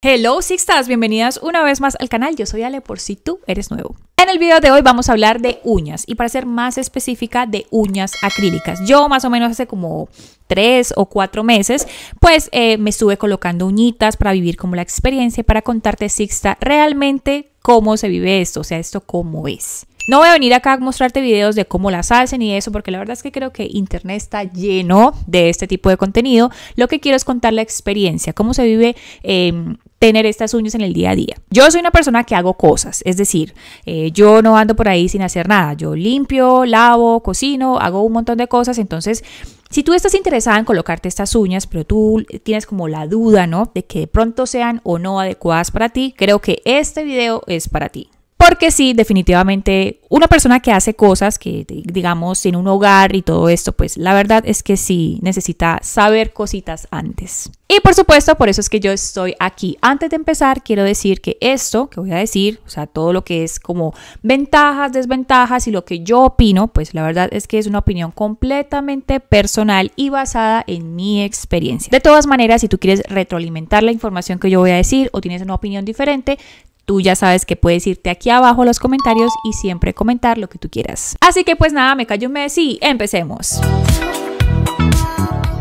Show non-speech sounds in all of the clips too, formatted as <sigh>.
Hello Sixtas, bienvenidas una vez más al canal. Yo soy Ale por si tú eres nuevo. En el video de hoy vamos a hablar de uñas y para ser más específica de uñas acrílicas. Yo más o menos hace como tres o cuatro meses pues eh, me estuve colocando uñitas para vivir como la experiencia y para contarte Sixta realmente cómo se vive esto, o sea esto cómo es. No voy a venir acá a mostrarte videos de cómo las hacen y eso, porque la verdad es que creo que Internet está lleno de este tipo de contenido. Lo que quiero es contar la experiencia, cómo se vive em, tener estas uñas en el día a día. Yo soy una persona que hago cosas, es decir, eh, yo no ando por ahí sin hacer nada, yo limpio, lavo, cocino, hago un montón de cosas, entonces... Si tú estás interesada en colocarte estas uñas, pero tú tienes como la duda, ¿no? De que de pronto sean o no adecuadas para ti, creo que este video es para ti. Porque sí, definitivamente una persona que hace cosas, que digamos tiene un hogar y todo esto, pues la verdad es que sí necesita saber cositas antes. Y por supuesto, por eso es que yo estoy aquí. Antes de empezar, quiero decir que esto que voy a decir, o sea, todo lo que es como ventajas, desventajas y lo que yo opino, pues la verdad es que es una opinión completamente personal y basada en mi experiencia. De todas maneras, si tú quieres retroalimentar la información que yo voy a decir o tienes una opinión diferente, tú ya sabes que puedes irte aquí abajo a los comentarios y siempre comentar, lo que tú quieras. Así que pues nada, me callo un mes y empecemos.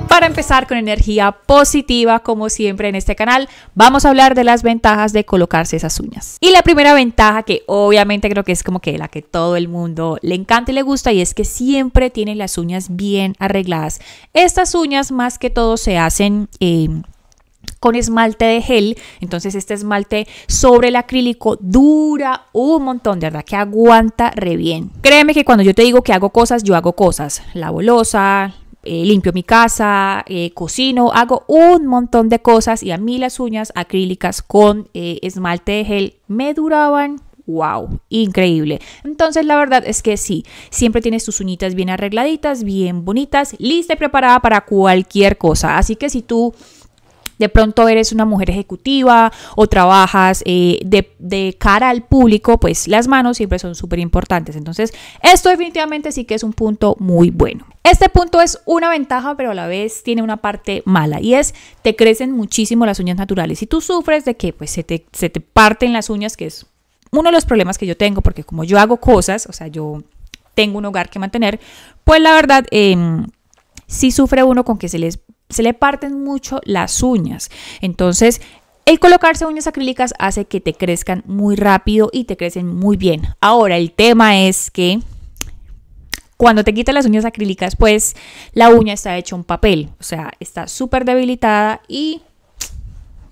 Para empezar con energía positiva, como siempre en este canal, vamos a hablar de las ventajas de colocarse esas uñas. Y la primera ventaja, que obviamente creo que es como que la que todo el mundo le encanta y le gusta, y es que siempre tienen las uñas bien arregladas. Estas uñas más que todo se hacen... Eh, con esmalte de gel. Entonces este esmalte sobre el acrílico dura un montón, de verdad que aguanta re bien. Créeme que cuando yo te digo que hago cosas, yo hago cosas. La bolosa, eh, limpio mi casa, eh, cocino, hago un montón de cosas y a mí las uñas acrílicas con eh, esmalte de gel me duraban wow, increíble. Entonces la verdad es que sí, siempre tienes tus uñitas bien arregladitas, bien bonitas, lista y preparada para cualquier cosa. Así que si tú de pronto eres una mujer ejecutiva o trabajas eh, de, cara al público, pues las manos siempre son súper importantes. Entonces, esto definitivamente sí que es un punto muy bueno. Este punto es una ventaja, pero a la vez tiene una parte mala y es te crecen muchísimo las uñas naturales. Si tú sufres de que pues se te, parten las uñas, que es uno de los problemas que yo tengo, porque como yo hago cosas, o sea, yo tengo un hogar que mantener, pues la verdad, si em, sí sufre uno con que se les se le parten mucho las uñas. Entonces, el colocarse uñas acrílicas hace que te crezcan muy rápido y te crecen muy bien. Ahora, el tema es que cuando te quitas las uñas acrílicas, pues la uña está hecha un papel, o sea, está súper debilitada y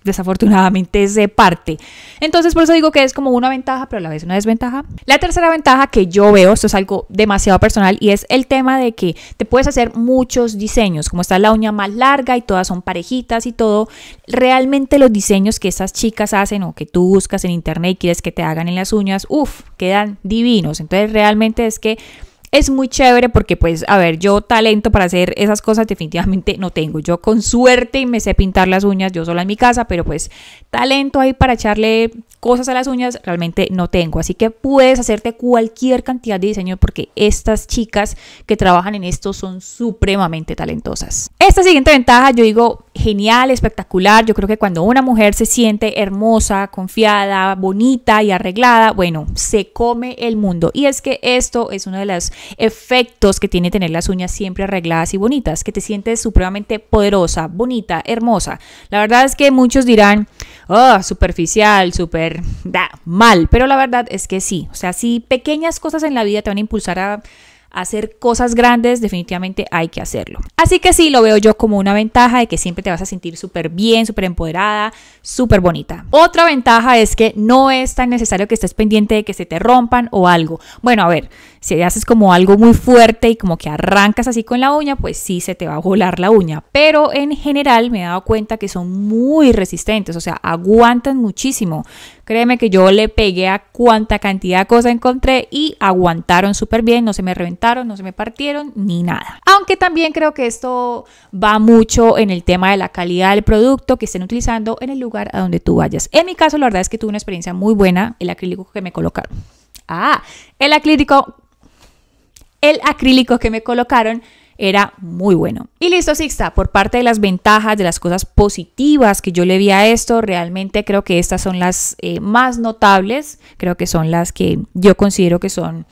desafortunadamente se parte. Entonces por eso digo que es como una ventaja, pero a la vez una desventaja. La tercera ventaja que yo veo, esto es algo demasiado personal, y es el tema de que te puedes hacer muchos diseños, como está la uña más larga y todas son parejitas y todo. Realmente los diseños que esas chicas hacen o que tú buscas en internet y quieres que te hagan en las uñas, uff, quedan divinos. Entonces realmente es que es muy chévere porque pues, a ver, yo talento para hacer esas cosas definitivamente no tengo. Yo con suerte me sé pintar las uñas yo sola en mi casa, pero pues talento ahí para echarle cosas a las uñas realmente no tengo. Así que puedes hacerte cualquier cantidad de diseño porque estas chicas que trabajan en esto son supremamente talentosas. Esta siguiente ventaja yo digo genial, espectacular. Yo creo que cuando una mujer se siente hermosa, confiada, bonita y arreglada, bueno, se come el mundo. Y es que esto es uno de los efectos que tiene tener las uñas siempre arregladas y bonitas, que te sientes supremamente poderosa, bonita, hermosa. La verdad es que muchos dirán, oh, superficial, súper mal, pero la verdad es que sí, o sea, si pequeñas cosas en la vida te van a impulsar a hacer cosas grandes, definitivamente hay que hacerlo. Así que sí, lo veo yo como una ventaja de que siempre te vas a sentir súper bien, súper empoderada, súper bonita. Otra ventaja es que no es tan necesario que estés pendiente de que se te rompan o algo. Bueno, a ver, si haces como algo muy fuerte y como que arrancas así con la uña, pues sí se te va a volar la uña. Pero en general me he dado cuenta que son muy resistentes, o sea, aguantan muchísimo. Créeme que yo le pegué a cuánta cantidad de cosas encontré y aguantaron súper bien, no se me reventaron no se me partieron, ni nada. Aunque también creo que esto va mucho en el tema de la calidad del producto que estén utilizando en el lugar a donde tú vayas. En mi caso, la verdad es que tuve una experiencia muy buena el acrílico que me colocaron. Ah, el acrílico, el acrílico que me colocaron era muy bueno. Y listo, Sixta, por parte de las ventajas, de las cosas positivas que yo le vi a esto, realmente creo que estas son las eh, más notables, creo que son las que yo considero que son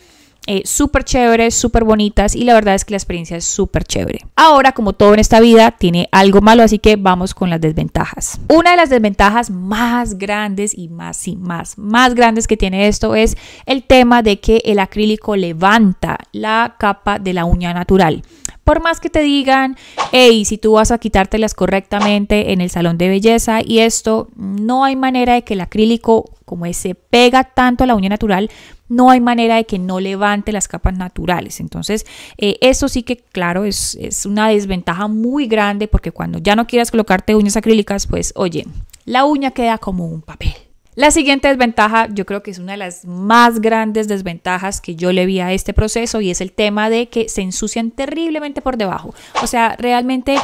eh, súper chéveres, súper bonitas y la verdad es que la experiencia es súper chévere. Ahora, como todo en esta vida, tiene algo malo, así que vamos con las desventajas. Una de las desventajas más grandes y más y más, más grandes que tiene esto es el tema de que el acrílico levanta la capa de la uña natural. Por más que te digan, hey, si tú vas a quitártelas correctamente en el salón de belleza y esto, no hay manera de que el acrílico, como ese pega tanto a la uña natural, no hay manera de que no levante las capas naturales. Entonces, eh, eso sí que, claro, es, es una desventaja muy grande porque cuando ya no quieras colocarte uñas acrílicas, pues oye, la uña queda como un papel. La siguiente desventaja, yo creo que es una de las más grandes desventajas que yo le vi a este proceso y es el tema de que se ensucian terriblemente por debajo. O sea, realmente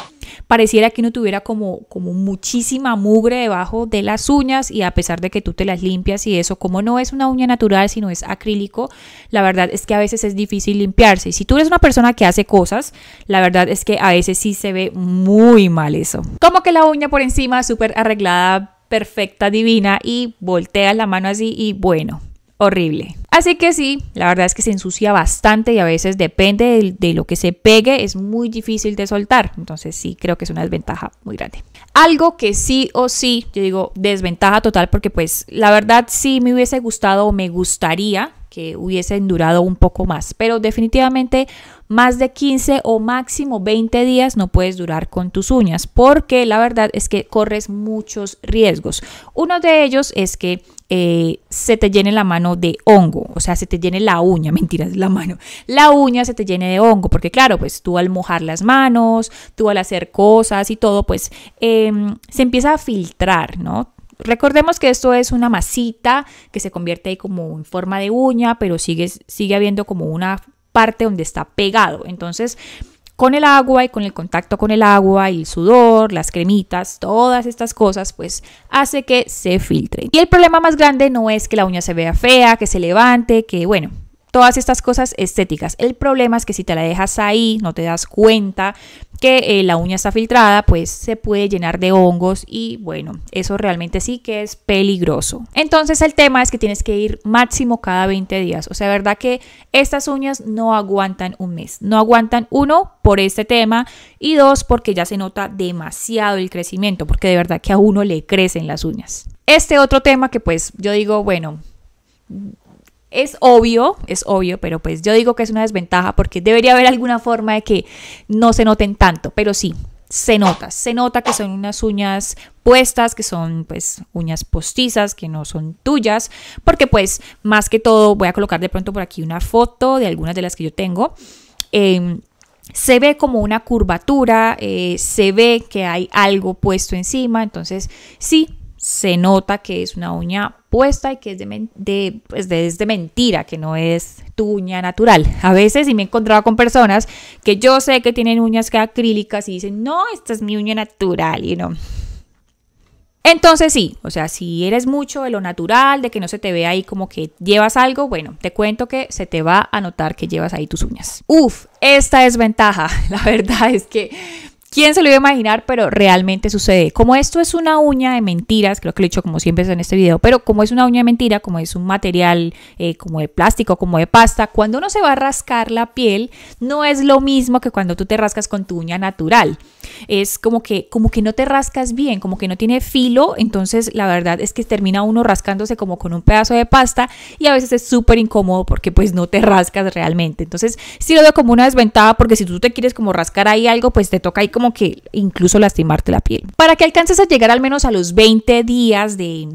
pareciera que uno tuviera como, como muchísima mugre debajo de las uñas y a pesar de que tú te las limpias y eso, como no es una uña natural, sino es acrílico, la verdad es que a veces es difícil limpiarse. Y si tú eres una persona que hace cosas, la verdad es que a veces sí se ve muy mal eso. Como que la uña por encima súper arreglada perfecta, divina y voltea la mano así y bueno, horrible. Así que sí, la verdad es que se ensucia bastante y a veces depende de, lo que se pegue, es muy difícil de soltar. Entonces sí, creo que es una desventaja muy grande. Algo que sí o sí, yo digo desventaja total porque pues la verdad sí me hubiese gustado o me gustaría que hubiesen durado un poco más, pero definitivamente más de 15 o máximo 20 días no puedes durar con tus uñas porque la verdad es que corres muchos riesgos. Uno de ellos es que eh, se te llene la mano de hongo, o sea, se te llene la uña, <laughs> mentiras, la mano, la uña se te llene de hongo, porque claro, pues tú al mojar las manos, tú al hacer cosas y todo, pues em, se empieza a filtrar, ¿no? Recordemos que esto es una masita que se convierte ahí como en forma de uña, pero sigue habiendo como una parte donde está pegado. Entonces, con el agua y con el contacto con el agua y el sudor, las cremitas, todas estas cosas, pues hace que se filtre. Y el problema más grande no es que la uña se vea fea, que se levante, que bueno, todas estas cosas estéticas. El problema es que si te la dejas ahí, no te das cuenta, que eh, la uña está filtrada, pues se puede llenar de hongos y bueno, eso realmente sí que es peligroso. Entonces el tema es que tienes que ir máximo cada 20 días. O sea, verdad que estas uñas no aguantan un mes. No aguantan uno por este tema y dos porque ya se nota demasiado el crecimiento, porque de verdad que a uno le crecen las uñas. Este otro tema que pues yo digo, bueno, es obvio, es obvio, pero pues yo digo que es una desventaja porque debería haber alguna forma de que no se noten tanto, pero sí, se nota, se nota que son unas uñas puestas, que son pues uñas postizas, que no son tuyas, porque pues más que todo voy a colocar de pronto por aquí una foto de algunas de las que yo tengo. Em, se ve como una curvatura, eh, se ve que hay algo puesto encima, entonces sí, se nota que es una uña puesta y que es de, pues, mentira, que no es tu uña natural. A veces sí me he encontrado con personas que yo sé que tienen uñas acrílicas y dicen, no, esta es mi uña natural, y no. Entonces sí, o sea, si eres mucho de lo natural, de que no se te ve ahí como que llevas algo, bueno, te cuento que se te va a notar que llevas ahí tus uñas. Uf, esta es ventaja. <laughs> La verdad es que ¿Quién se lo iba a imaginar? Pero realmente sucede. Como esto es una uña de mentiras, creo que lo he dicho como siempre en este video, pero como es una uña de mentira, como es un material eh, como de plástico, como de pasta, cuando uno se va a rascar la piel, no es lo mismo que cuando tú te rascas con tu uña natural. Es como que, como que no te rascas bien, como que no tiene filo, entonces la verdad es que termina uno rascándose como con un pedazo de pasta y a veces es súper incómodo porque pues no te rascas realmente. Entonces sí lo veo como una desventaja porque si tú te quieres como rascar ahí algo, pues te toca ahí como que incluso lastimarte la piel. Para que alcances a llegar al menos a los 20 días de,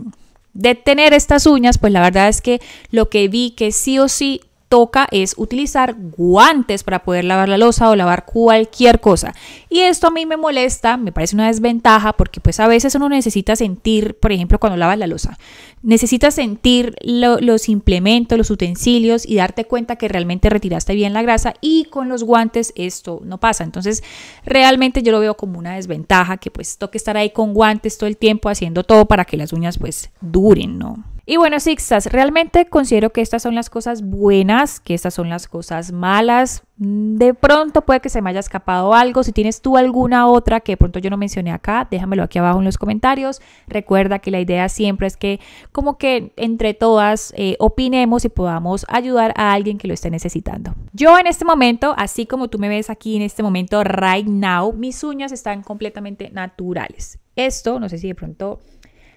de tener estas uñas, pues la verdad es que lo que vi que sí o sí toca es utilizar guantes para poder lavar la losa o lavar cualquier cosa. Y esto a mí me molesta, me parece una desventaja porque pues a veces uno necesita sentir, por ejemplo, cuando lavas la losa, necesitas sentir los implementos, los utensilios y darte cuenta que realmente retiraste bien la grasa y con los guantes esto no pasa. Entonces, realmente yo lo veo como una desventaja que pues toque estar ahí con guantes todo el tiempo haciendo todo para que las uñas pues duren, ¿no? Y bueno, Sixtas, realmente considero que estas son las cosas buenas, que estas son las cosas malas. De pronto puede que se me haya escapado algo. Si tienes tú alguna otra que de pronto yo no mencioné acá, déjamelo aquí abajo en los comentarios. Recuerda que la idea siempre es que como que entre todas eh, opinemos y podamos ayudar a alguien que lo esté necesitando. Yo en este momento, así como tú me ves aquí en este momento, right now, mis uñas están completamente naturales. Esto, no sé si de pronto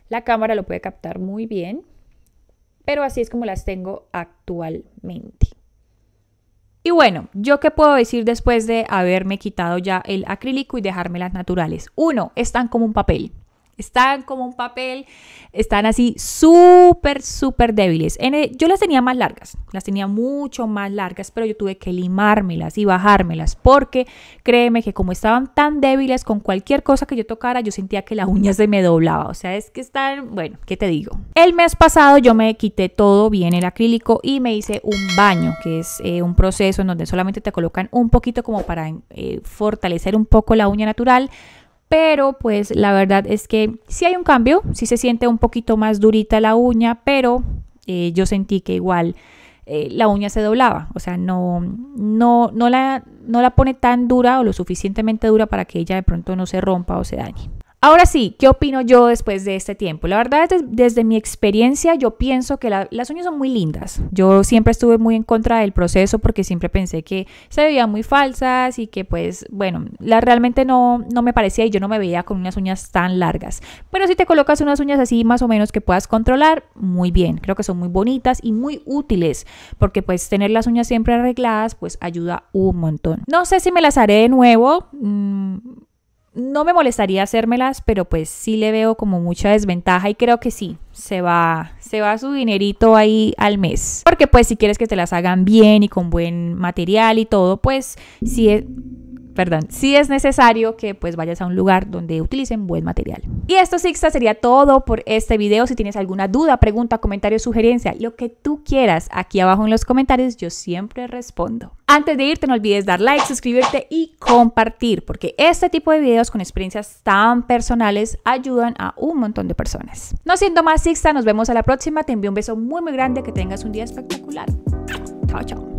la cámara lo puede captar muy bien pero así es como las tengo actualmente. Y bueno, ¿yo qué puedo decir después de haberme quitado ya el acrílico y dejarme las naturales? Uno, están como un papel. Están como un papel, están así súper, súper débiles. yo las tenía más largas, las tenía mucho más largas, pero yo tuve que limármelas y bajármelas porque créeme que como estaban tan débiles con cualquier cosa que yo tocara, yo sentía que la uña se me doblaba. O sea, es que están, bueno, ¿qué te digo? El mes pasado yo me quité todo bien el acrílico y me hice un baño, que es eh, un proceso en donde solamente te colocan un poquito como para eh, fortalecer un poco la uña natural pero pues la verdad es que sí hay un cambio, sí se siente un poquito más durita la uña, pero eh, yo sentí que igual eh, la uña se doblaba, o sea, no, no, no, la, no la pone tan dura o lo suficientemente dura para que ella de pronto no se rompa o se dañe. Ahora sí, ¿qué opino yo después de este tiempo? La verdad, que desde mi experiencia, yo pienso que las uñas son muy lindas. Yo siempre estuve muy en contra del proceso porque siempre pensé que se veían muy falsas y que, pues, bueno, la, realmente no, no me parecía y yo no me veía con unas uñas tan largas. Pero si te colocas unas uñas así, más o menos que puedas controlar, muy bien. Creo que son muy bonitas y muy útiles porque, pues, tener las uñas siempre arregladas, pues, ayuda un montón. No sé si me las haré de nuevo. Mm, no me molestaría hacérmelas, pero pues sí le veo como mucha desventaja y creo que sí, se va, se va su dinerito ahí al mes. Porque pues si quieres que te las hagan bien y con buen material y todo, pues sí es eh, perdón, si es necesario que pues vayas a un lugar donde utilicen buen material. Y esto, Sixta, sería todo por este video. Si tienes alguna duda, pregunta, comentario, sugerencia, lo que tú quieras, aquí abajo en los comentarios yo siempre respondo. Antes de irte, no olvides dar like, suscribirte y compartir, porque este tipo de videos con experiencias tan personales ayudan a un montón de personas. No siendo más, Sixta, nos vemos a la próxima. Te envío un beso muy, muy grande. Que tengas un día espectacular. Chao, chao.